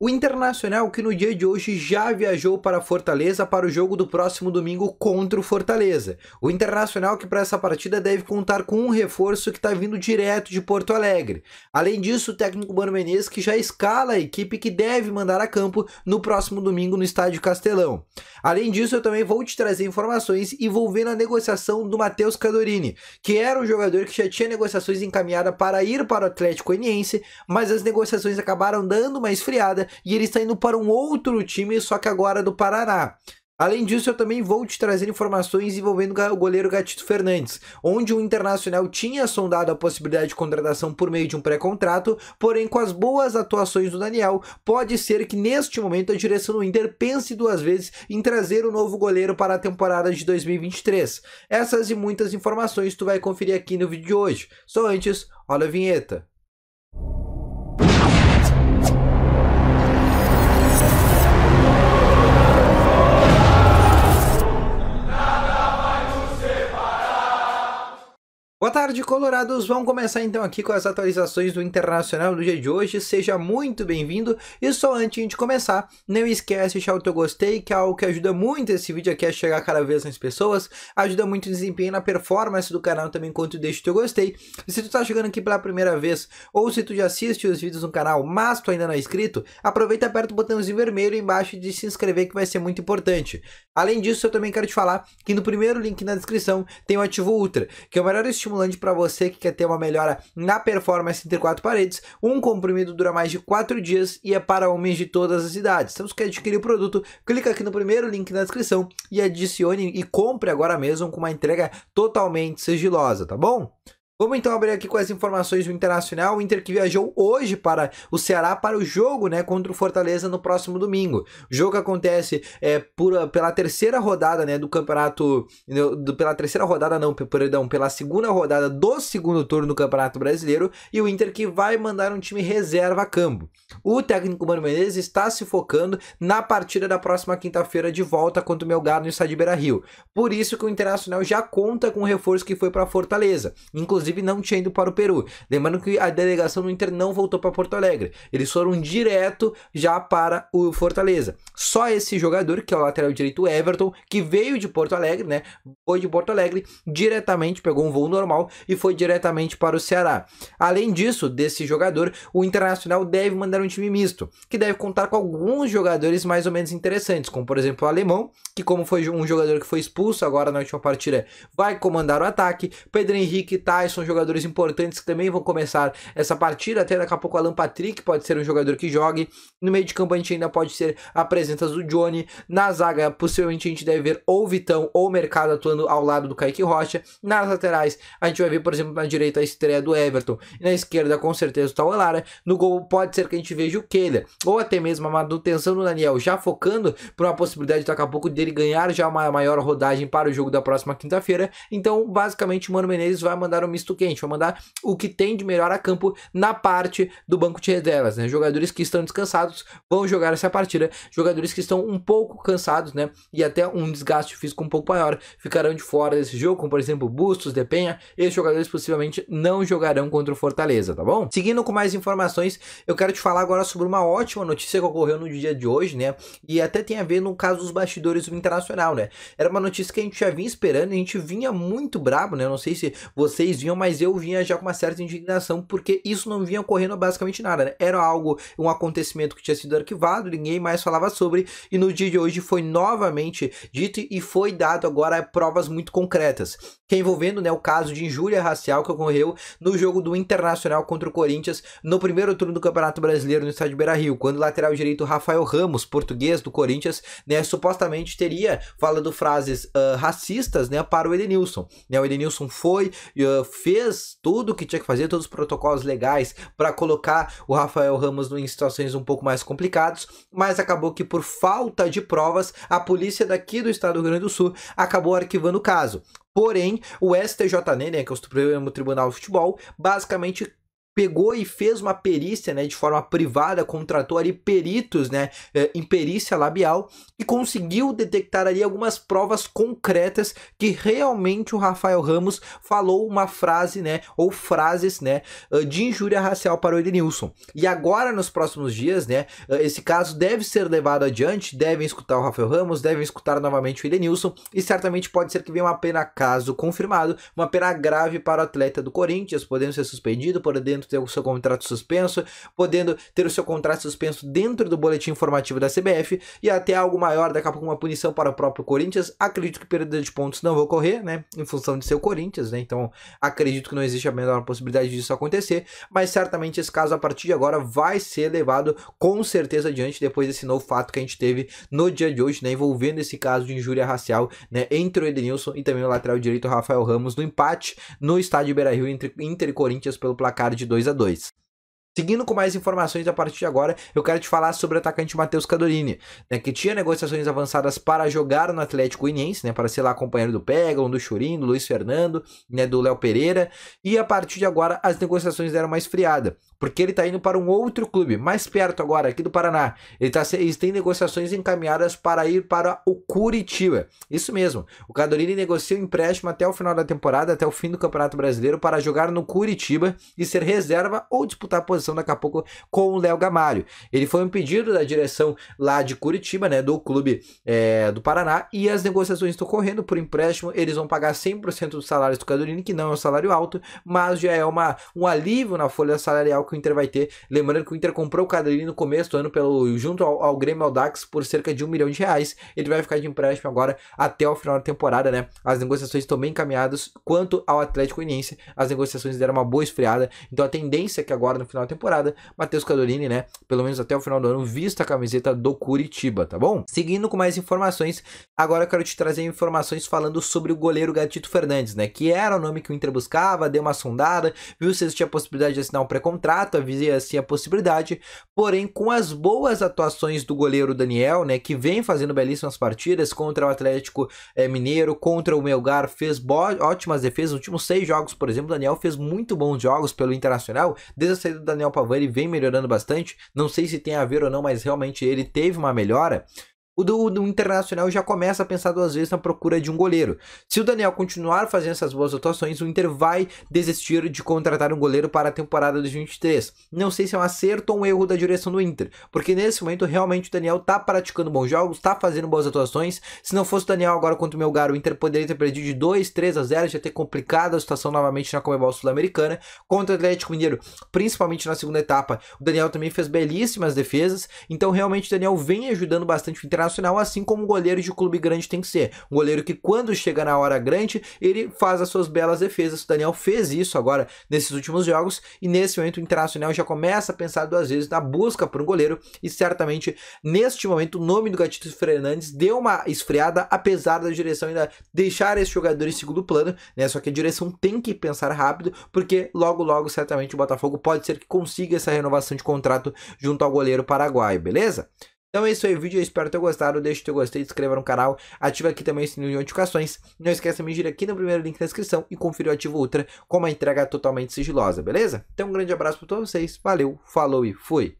O Internacional, que no dia de hoje já viajou para Fortaleza para o jogo do próximo domingo contra o Fortaleza. O Internacional, que para essa partida deve contar com um reforço que está vindo direto de Porto Alegre. Além disso, o técnico Mano Menezes, que já escala a equipe que deve mandar a campo no próximo domingo no Estádio Castelão. Além disso, eu também vou te trazer informações e vou ver na negociação do Matheus Cadorini, que era um jogador que já tinha negociações encaminhadas para ir para o Atlético Goianiense, mas as negociações acabaram dando uma esfriada e ele está indo para um outro time, só que agora do Paraná. Além disso, eu também vou te trazer informações envolvendo o goleiro Gatito Fernandes, onde o Internacional tinha sondado a possibilidade de contratação por meio de um pré-contrato, porém com as boas atuações do Daniel, pode ser que neste momento a direção do Inter pense duas vezes em trazer o um novo goleiro para a temporada de 2023. Essas e muitas informações tu vai conferir aqui no vídeo de hoje. Só antes, olha a vinheta. tarde, colorados. Vamos começar então aqui com as atualizações do Internacional do dia de hoje. Seja muito bem-vindo. E só antes de começar, não esquece de deixar o teu gostei, que é algo que ajuda muito esse vídeo aqui a chegar cada vez mais pessoas. Ajuda muito o desempenho na performance do canal também enquanto deixa o teu gostei. E se tu tá chegando aqui pela primeira vez, ou se tu já assiste os vídeos no canal, mas tu ainda não é inscrito, aproveita e aperta o botãozinho vermelho embaixo de se inscrever que vai ser muito importante. Além disso, eu também quero te falar que no primeiro link na descrição tem o Ativo Ultra, que é o melhor estimulante estimulante para você que quer ter uma melhora na performance entre quatro paredes. Um comprimido dura mais de quatro dias e é para homens de todas as idades. Então, se quer adquirir o produto, clica aqui no primeiro link na descrição e adicione e compre agora mesmo com uma entrega totalmente sigilosa, tá bom? Vamos então abrir aqui com as informações do Internacional. O Inter que viajou hoje para o Ceará para o jogo né, contra o Fortaleza no próximo domingo. O jogo acontece é, por, pela terceira rodada né, do campeonato. Né, do, pela terceira rodada, não, perdão, pela segunda rodada do segundo turno do Campeonato Brasileiro. E o Inter que vai mandar um time reserva a campo. O técnico Mano Menezes está se focando na partida da próxima quinta-feira de volta contra o Melgar no estádio Beira Rio. Por isso que o Internacional já conta com o reforço que foi para Fortaleza. Inclusive, inclusive não tinha ido para o Peru. Lembrando que a delegação do Inter não voltou para Porto Alegre. Eles foram direto já para o Fortaleza. Só esse jogador, que é o lateral direito Everton, que veio de Porto Alegre, né? Foi de Porto Alegre diretamente, pegou um voo normal e foi diretamente para o Ceará. Além disso, desse jogador, o Internacional deve mandar um time misto, que deve contar com alguns jogadores mais ou menos interessantes, como por exemplo o Alemão, que como foi um jogador que foi expulso agora na última partida, vai comandar o ataque, Pedro Henrique, Tyson são jogadores importantes que também vão começar essa partida. Até daqui a pouco Alan Patrick pode ser um jogador que jogue. No meio de campo a gente ainda pode ser a presença do Johnny. Na zaga, possivelmente a gente deve ver ou Vitão ou Mercado atuando ao lado do Kaique Rocha. Nas laterais, a gente vai ver, por exemplo, na direita a estreia do Everton. E na esquerda, com certeza, o Tauelara. No gol pode ser que a gente veja o Keila. Ou até mesmo a manutenção do Daniel, já focando para uma possibilidade daqui a pouco dele ganhar já uma maior rodagem para o jogo da próxima quinta-feira. Então, basicamente, o Mano Menezes vai mandar um misto misto quente, vai mandar o que tem de melhor a campo na parte do banco de reservas, né? Jogadores que estão descansados vão jogar essa partida, jogadores que estão um pouco cansados, né? E até um desgaste físico um pouco maior ficarão de fora desse jogo, como por exemplo Bustos, Depenha, esses jogadores possivelmente não jogarão contra o Fortaleza, tá bom? Seguindo com mais informações, eu quero te falar agora sobre uma ótima notícia que ocorreu no dia de hoje, né? E até tem a ver no caso dos bastidores do Internacional, né? Era uma notícia que a gente já vinha esperando, a gente vinha muito brabo, né? Eu não sei se vocês vinham opinião, mas eu vinha já com uma certa indignação, porque isso não vinha ocorrendo basicamente nada, né? Era algo, um acontecimento que tinha sido arquivado, ninguém mais falava sobre, e no dia de hoje foi novamente dito e foi dado agora provas muito concretas, que é envolvendo né, o caso de injúria racial que ocorreu no jogo do Internacional contra o Corinthians no primeiro turno do Campeonato Brasileiro no estádio Beira-Rio, quando o lateral direito Rafael Ramos, português do Corinthians, né, supostamente teria falado frases uh, racistas, né, para o Edenilson. Né, o Edenilson foi uh, fez tudo o que tinha que fazer, todos os protocolos legais para colocar o Rafael Ramos em situações um pouco mais complicadas, mas acabou que por falta de provas, a polícia daqui do estado do Rio Grande do Sul acabou arquivando o caso. Porém, o STJN, né, que é o Supremo Tribunal de Futebol, basicamente pegou e fez uma perícia, né, de forma privada, contratou ali peritos, né, é, em perícia labial e conseguiu detectar ali algumas provas concretas que realmente o Rafael Ramos falou uma frase, né, ou frases, né, eh, de injúria racial para o Edenilson. E agora nos próximos dias, né, eh, esse caso deve ser levado adiante, devem escutar o Rafael Ramos, devem escutar novamente o Edenilson e certamente pode ser que venha uma pena caso confirmado, uma pena grave para o atleta do Corinthians, podendo ser suspendido, podendo podendo ter o seu contrato suspenso, podendo ter o seu contrato suspenso dentro do boletim informativo da CBF e até algo maior, daqui a pouco uma punição para o próprio Corinthians. Acredito que perda de pontos não vai ocorrer, né? Em função de ser o Corinthians, né? Então acredito que não existe a menor possibilidade disso acontecer, mas certamente esse caso a partir de agora vai ser levado com certeza adiante depois desse novo fato que a gente teve no dia de hoje, né? Envolvendo esse caso de injúria racial, né? Entre o Edenilson e também o lateral direito Rafael Ramos no empate no estádio Beira Rio entre Inter e Corinthians pelo placar de 2 2 a 2 Seguindo com mais informações a partir de agora, eu quero te falar sobre o atacante Matheus Cadorini, né, que tinha negociações avançadas para jogar no Atlético Goianiense, né, para ser lá companheiro do Pegon, do Churinho, do Luiz Fernando, né, do Léo Pereira, e a partir de agora as negociações deram mais friada porque ele está indo para um outro clube, mais perto agora, aqui do Paraná. Ele, tá, ele tem negociações encaminhadas para ir para o Curitiba. Isso mesmo, o Cadorini negocia o um empréstimo até o final da temporada, até o fim do Campeonato Brasileiro, para jogar no Curitiba e ser reserva ou disputar a posição daqui a pouco com o Léo Gamalho. Ele foi um pedido da direção lá de Curitiba, né, do clube é, do Paraná, e as negociações estão correndo por empréstimo, eles vão pagar 100% dos salários do Cadorini, que não é um salário alto, mas já é uma, um alívio na folha salarial que o Inter vai ter. Lembrando que o Inter comprou o Cadelli no começo do ano pelo, junto ao, ao Grêmio Aldax por cerca de um milhão de reais. Ele vai ficar de empréstimo agora até o final da temporada, né? As negociações estão bem encaminhadas. Quanto ao Atlético Uniense, as negociações deram uma boa esfriada. Então a tendência é que agora no final da temporada, Matheus Cadolini, né? Pelo menos até o final do ano, vista a camiseta do Curitiba, tá bom? Seguindo com mais informações, agora eu quero te trazer informações falando sobre o goleiro Gatito Fernandes, né? Que era o nome que o Inter buscava, deu uma sondada, viu se existia a possibilidade de assinar um pré-contrato contrato havia assim a possibilidade, porém com as boas atuações do goleiro Daniel, né, que vem fazendo belíssimas partidas contra o Atlético é, Mineiro, contra o Melgar, fez ótimas defesas, nos últimos seis jogos, por exemplo, Daniel fez muito bons jogos pelo Internacional, desde a saída do Daniel Pavani vem melhorando bastante, não sei se tem a ver ou não, mas realmente ele teve uma melhora. O do, do, Internacional já começa a pensar duas vezes na procura de um goleiro. Se o Daniel continuar fazendo essas boas atuações, o Inter vai desistir de contratar um goleiro para a temporada 2023. Não sei se é um acerto ou um erro da direção do Inter, porque nesse momento realmente o Daniel está praticando bons jogos, está fazendo boas atuações. Se não fosse o Daniel agora contra o Melgar, o Inter poderia ter perdido de 2, 3 a 0, já ter complicado a situação novamente na Comebol Sul-Americana. Contra o Atlético Mineiro, principalmente na segunda etapa, o Daniel também fez belíssimas defesas. Então realmente o Daniel vem ajudando bastante o Inter internacional, assim como um goleiro de clube grande tem que ser. Um goleiro que quando chega na hora grande, ele faz as suas belas defesas. O Daniel fez isso agora nesses últimos jogos e nesse momento o Internacional já começa a pensar duas vezes na busca por um goleiro e certamente neste momento o nome do Gatito Fernandes deu uma esfriada apesar da direção ainda deixar esse jogador em segundo plano, né? Só que a direção tem que pensar rápido porque logo logo certamente o Botafogo pode ser que consiga essa renovação de contrato junto ao goleiro paraguaio, beleza? Então é isso aí o vídeo, eu espero ter gostado, deixe o teu gostei, se inscreva no canal, ativa aqui também o sininho de notificações, não esqueça de me ir aqui no primeiro link na descrição e conferir o Ativo Ultra com uma entrega totalmente sigilosa, beleza? Então um grande abraço para todos vocês, valeu, falou e fui!